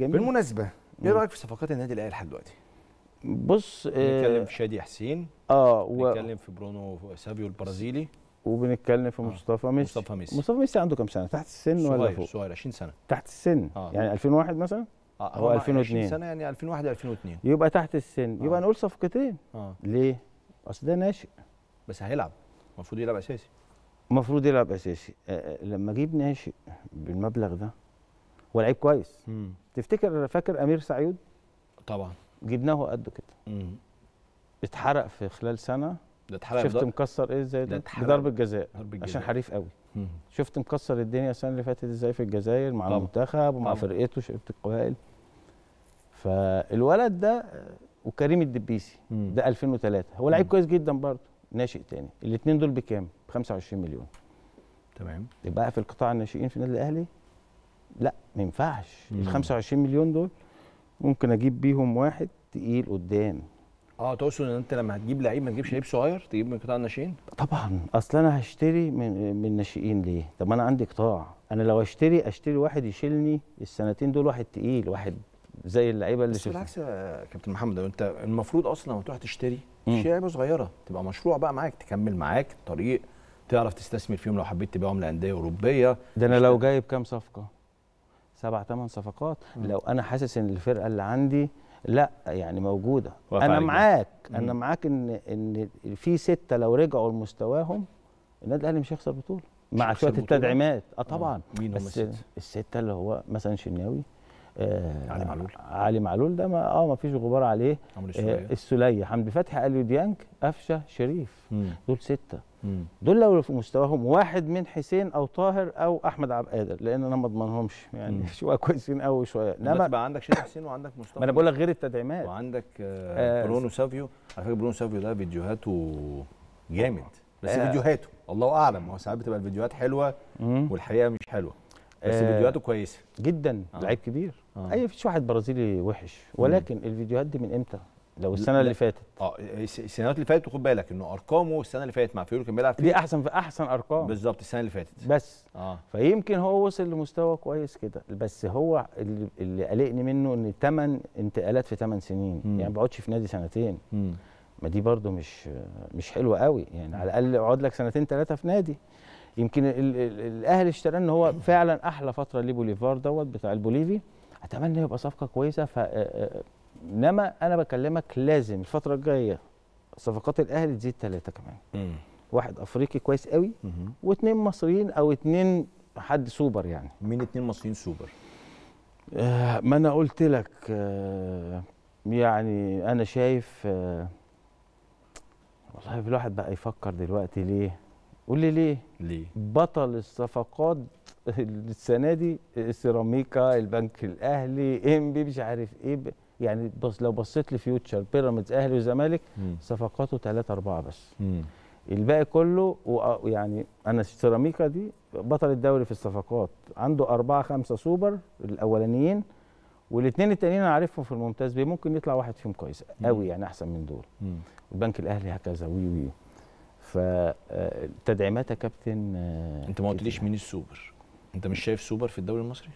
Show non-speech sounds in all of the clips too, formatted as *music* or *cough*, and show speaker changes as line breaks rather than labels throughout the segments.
جميل. بالمناسبه
ايه رايك في صفقات النادي الاهلي لحد دلوقتي
بص آه، بنتكلم
في شادي حسين اه و... بنتكلم في برونو سابيو البرازيلي وبنتكلم في آه. مصطفى آه. ميسي مصطفى ميسي
مصطفى ميسي عنده كام سنه تحت السن صغير ولا فوق
صغير 20 سنه
تحت السن آه. يعني 2001 مثلا آه. هو 2002 20 سنه
يعني 2001 2002
يبقى تحت السن آه. يبقى نقول صفقتين آه. ليه اصل ده ناشئ
بس هيلعب المفروض يلعب اساسي
المفروض يلعب اساسي آه, آه، لما اجيب ناشئ بالمبلغ ده هو لعيب كويس مم. تفتكر فاكر امير سعيد طبعا جبناه قد كده مم. اتحرق في خلال سنه ده اتحرق شفت مكسر ايه ازاي ده بضربه جزاء عشان حريف قوي مم. شفت مكسر الدنيا السنه اللي فاتت ازاي في الجزائر مع طبعا. المنتخب ومع فرقته شفت القبائل فالولد ده وكريم الدبيسي مم. ده 2003 هو لعيب كويس جدا برضه ناشئ تاني الاثنين دول بكام؟ ب 25 مليون تمام يبقى في القطاع الناشئين في النادي الاهلي لا ما ينفعش ال 25 مليون دول ممكن اجيب بيهم واحد تقيل قدام
اه تقصد ان انت لما هتجيب لعيب ما تجيبش لعيب صغير تجيب من قطاع الناشئين
طبعا اصل انا هشتري من من الناشئين ليه طب ما انا عندي قطاع انا لو اشتري اشتري واحد يشيلني السنتين دول واحد تقيل
واحد زي اللعيبه اللي بس بالعكس يا كابتن محمد لو انت المفروض اصلا لما تروح تشتري تشتري لعيبه صغيره تبقى مشروع بقى معاك تكمل معاك الطريق تعرف تستثمر فيهم لو حبيت تبيعهم لانديه اوروبيه
ده انا لو جايب كام
صفقه سبع ثمان صفقات مم. لو
انا حاسس ان الفرقه اللي عندي لا يعني موجوده انا معاك مم. انا معاك ان ان في سته لو رجعوا لمستواهم النادي الاهلي مش هيخسر بطوله مع شويه التدعيمات اه طبعا مين بس السته اللي هو مثلا شناوي آه، علي معلول علي معلول ده ما اه ما فيش غبار عليه آه، السليه حمدي فتحي اليو ديانج قفشه شريف مم. دول سته مم. دول لو في مستواهم واحد من حسين او طاهر او احمد عبد القادر لان انا ما اضمنهمش يعني مم. شويه كويسين قوي شويه انما بقى
عندك شريف حسين وعندك مصطفى *laughs* ما انا بقول لك غير التدعيمات وعندك آه, آه، برونو سافيو على فكره برونو سافيو ده فيديوهاته جامد بس آه. فيديوهاته الله اعلم هو ساعات بتبقى الفيديوهات حلوه مم. والحقيقه مش حلوه بس آه فيديوهاته كويسه جدا آه. لعيب كبير آه. اي
فيش واحد برازيلي وحش ولكن مم. الفيديوهات دي من امتى لو السنه اللي فاتت
اه السنوات اللي فاتت وخد بالك انه ارقامه السنه اللي فاتت مع فيورو كان بيلعب دي احسن في احسن ارقام بالظبط السنه اللي فاتت بس اه
فيمكن هو وصل لمستوى كويس كده بس هو اللي, اللي قلقني منه ان ثمان انتقالات في ثمان سنين مم. يعني ما بقعدش في نادي سنتين مم. ما دي برده مش مش حلوه قوي يعني على الاقل اقعد لك سنتين ثلاثه في نادي يمكن الاهلي اشترى ان هو فعلا احلى فتره لبوليفار دوت بتاع البوليفي اتمنى يبقى صفقه كويسه ف انما انا بكلمك لازم الفتره الجايه صفقات الاهلي تزيد ثلاثه كمان مم. واحد افريقي كويس قوي واثنين مصريين او اثنين حد سوبر يعني مين اثنين مصريين سوبر آه ما انا قلت لك آه يعني انا شايف آه والله الواحد بقى يفكر دلوقتي ليه قول لي ليه؟ ليه؟ بطل الصفقات السنه دي سيراميكا البنك الاهلي ام بي مش عارف ايه ب... يعني بص لو بصيت لفيوتشر بيراميدز اهلي وزمالك صفقاته ثلاثه اربعه بس مم. الباقي كله و... يعني انا سيراميكا دي بطل الدوري في الصفقات عنده أربعة خمسة سوبر الاولانيين والاثنين التانيين انا عارفهم في الممتاز بيه ممكن يطلع واحد فيهم كويس قوي يعني احسن من دول مم. البنك
الاهلي هكذا وي وي فتدعيمات آه، يا كابتن آه، انت ما قلتليش يعني. مين السوبر انت مش شايف سوبر في الدوري المصري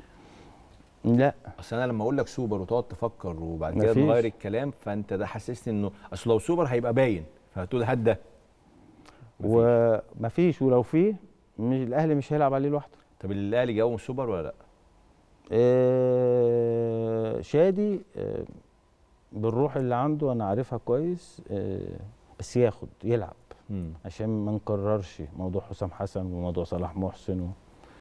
لا اصل انا لما اقول لك سوبر وتقعد تفكر وبعد كده تغير الكلام فانت ده حسسني انه اصل لو سوبر هيبقى باين فهتقول هات ده
ومفيش ولو فيه مش الاهلي مش هيلعب عليه لوحده طب الاهلي جاوب سوبر ولا لا؟ آه، شادي بالروح اللي عنده انا عارفها كويس بس ياخد يلعب عشان ما نكررش موضوع حسام حسن وموضوع صلاح محسن و...